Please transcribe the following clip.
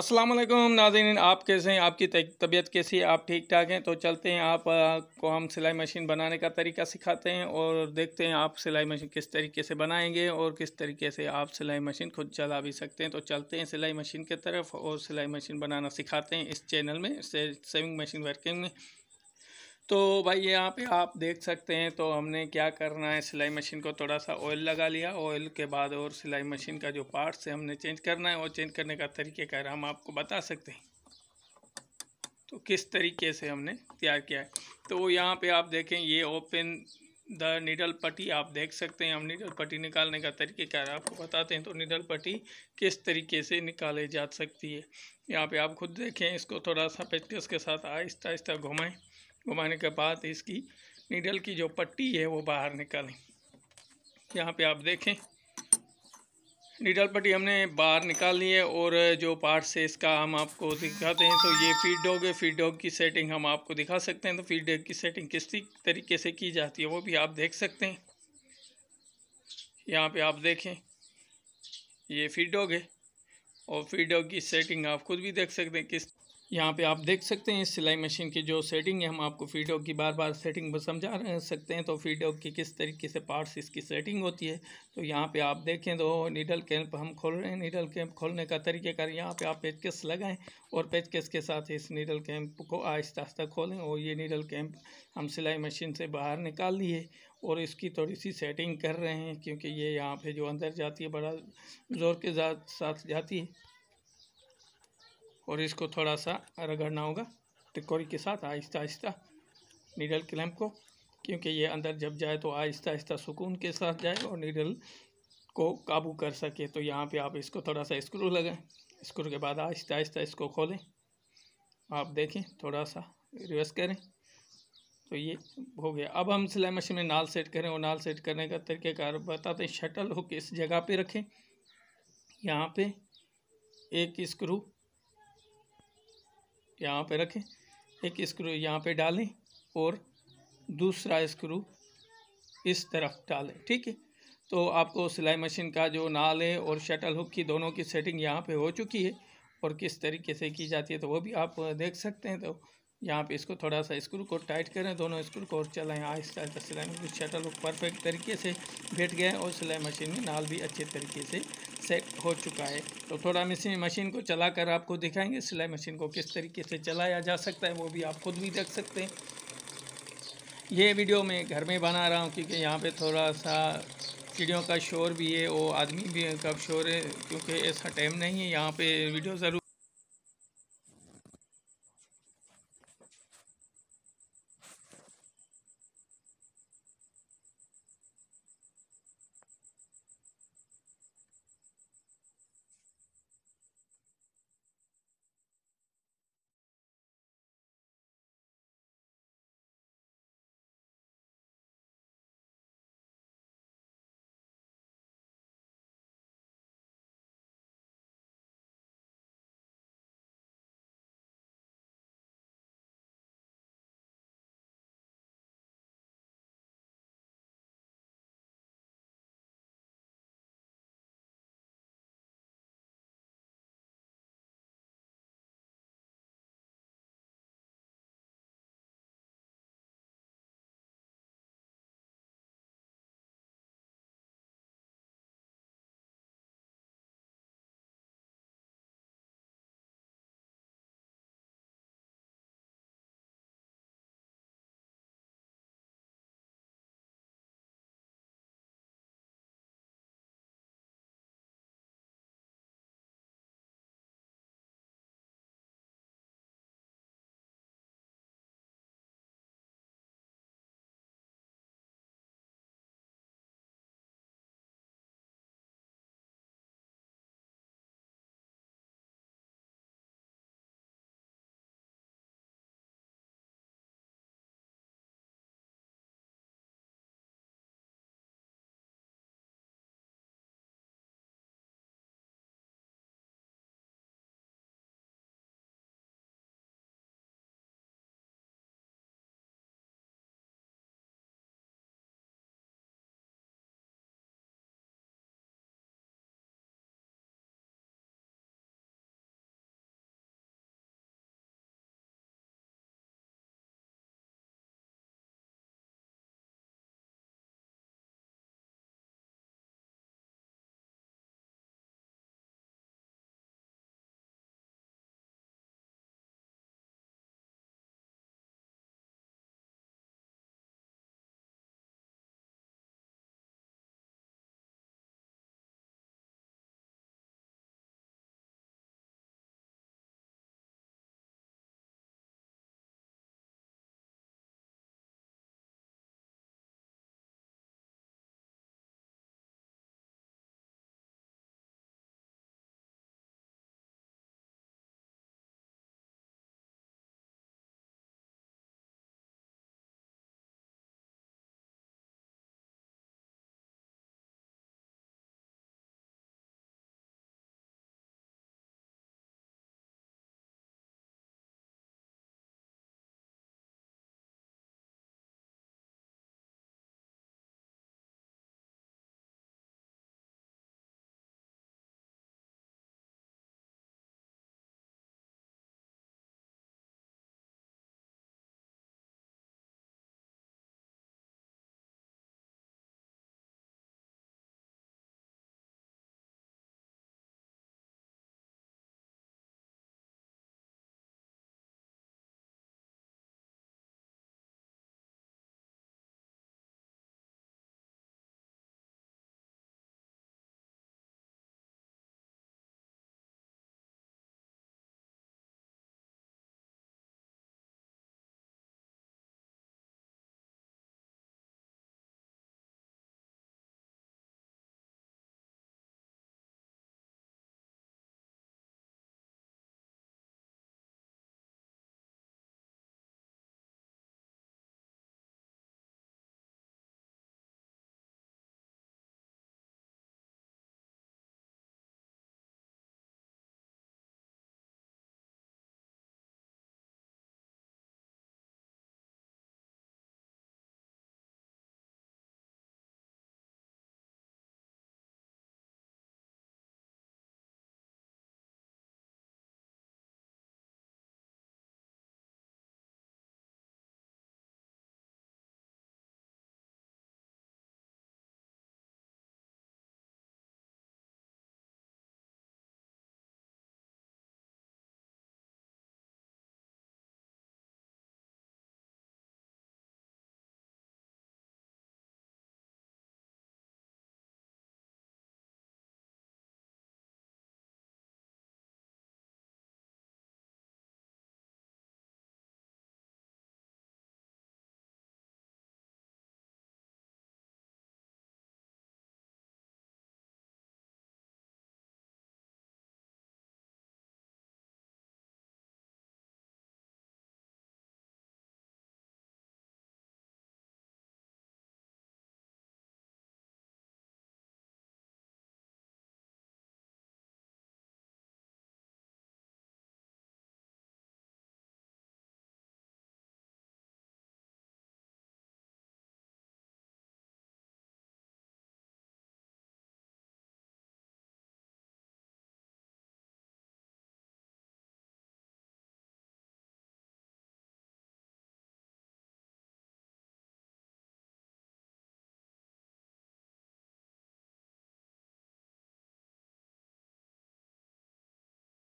अस्सलाम वालेकुम नाजीन आप कैसे हैं आपकी तबीयत कैसी है आप ठीक ठाक हैं तो चलते हैं आप को हम सिलाई मशीन बनाने का तरीका सिखाते हैं और देखते हैं आप सिलाई मशीन किस तरीके से बनाएंगे और किस तरीके से आप सिलाई मशीन खुद चला भी सकते हैं तो चलते हैं सिलाई मशीन की तरफ और सिलाई मशीन बनाना सिखाते हैं इस चैनल में सेविंग मशीन वर्किंग में तो भाई यहाँ पे आप देख सकते हैं तो हमने क्या करना है सिलाई मशीन को थोड़ा सा ऑयल लगा लिया ऑयल के बाद और सिलाई मशीन का जो पार्ट्स है हमने चेंज करना है वो चेंज करने का तरीके कह रहा हम आपको बता सकते हैं तो किस तरीके से हमने तैयार किया है तो यहाँ पे आप देखें ये ओपन द निडल पट्टी आप देख सकते हैं हम निडल पट्टी निकालने का तरीके है आपको बताते हैं तो निडल पट्टी किस तरीके से निकाली जा सकती है यहाँ पे आप खुद देखें इसको थोड़ा सा पेचकस के साथ आहिस्ता आहिस्ता घुमाएं घुमाने के बाद इसकी नीडल की जो पट्टी है वो बाहर निकालें यहाँ पे आप देखें नीडल पट्टी हमने बाहर निकाल ली है और जो पार्ट से इसका हम आपको दिखाते हैं तो ये फीड डॉग है फीड डॉग की सेटिंग हम आपको दिखा सकते हैं तो फीड डॉग की सेटिंग किस तरीके से की जाती है वो भी आप देख सकते हैं यहाँ पे आप देखें ये फीड डॉग है और फीड डॉग की सेटिंग आप खुद भी देख सकते हैं किस यहाँ पे आप देख सकते हैं इस सिलाई मशीन की जो सेटिंग है हम आपको फीडॉग की बार बार सेटिंग समझा सकते हैं तो फीडॉग की किस तरीके से पार्ट्स इसकी सेटिंग होती है तो यहाँ पे आप देखें तो नीडल कैंप हम खोल रहे हैं नीडल कैंप खोलने का कर यहाँ पे आप पेचकस लगाएं और पेचकस के साथ इस नीडल कैंप को आहिस्ता आहिस्ता खोलें और ये नीडल कैंप हम सिलाई मशीन से बाहर निकाल लिए और इसकी थोड़ी सी सेटिंग कर रहे हैं क्योंकि ये यहाँ पर जो अंदर जाती है बड़ा ज़ोर के साथ जाती है और इसको थोड़ा सा रगड़ना होगा टिकोरी के साथ आहिस्ता आहिस्ता नीडल क्लैम्प को क्योंकि ये अंदर जब जाए तो आहिस्ता आहिस्ता सुकून के साथ जाए और नीडल को काबू कर सके तो यहाँ पे आप इसको थोड़ा सा स्क्रू लगाएं स्क्रू के बाद आहिस्ता आहिस्ता इसको खोलें आप देखें थोड़ा सा रिवर्स करें तो ये हो गया अब हम सिलाई मशीन में नाल सेट करें और नाल सेट करने का कार बताते हैं शटल हुक इस जगह पे रखें यहाँ पे एक स्क्रू यहाँ पे रखें एक स्क्रू यहाँ पे डालें और दूसरा स्क्रू इस तरफ डालें ठीक है तो आपको सिलाई मशीन का जो नाल है और शटल हुक की दोनों की सेटिंग यहाँ पे हो चुकी है और किस तरीके से की जाती है तो वो भी आप देख सकते हैं तो यहाँ पे इसको थोड़ा सा स्क्रू को टाइट करें दोनों स्क्रू को और चलाएँ आहिस्ता आहिस्ता सिलाई मशीन शटर को परफेक्ट तरीके से बैठ गए और सिलाई मशीन में नाल भी अच्छे तरीके से सेट हो चुका है तो थोड़ा मशीन मशीन को चला कर आपको दिखाएंगे सिलाई मशीन को किस तरीके से चलाया जा सकता है वो भी आप खुद भी देख सकते हैं ये वीडियो मैं घर में बना रहा हूँ क्योंकि यहाँ पर थोड़ा सा चिड़ियों का शोर भी है और आदमी भी का शोर है क्योंकि ऐसा टाइम नहीं है यहाँ पर वीडियो ज़रूर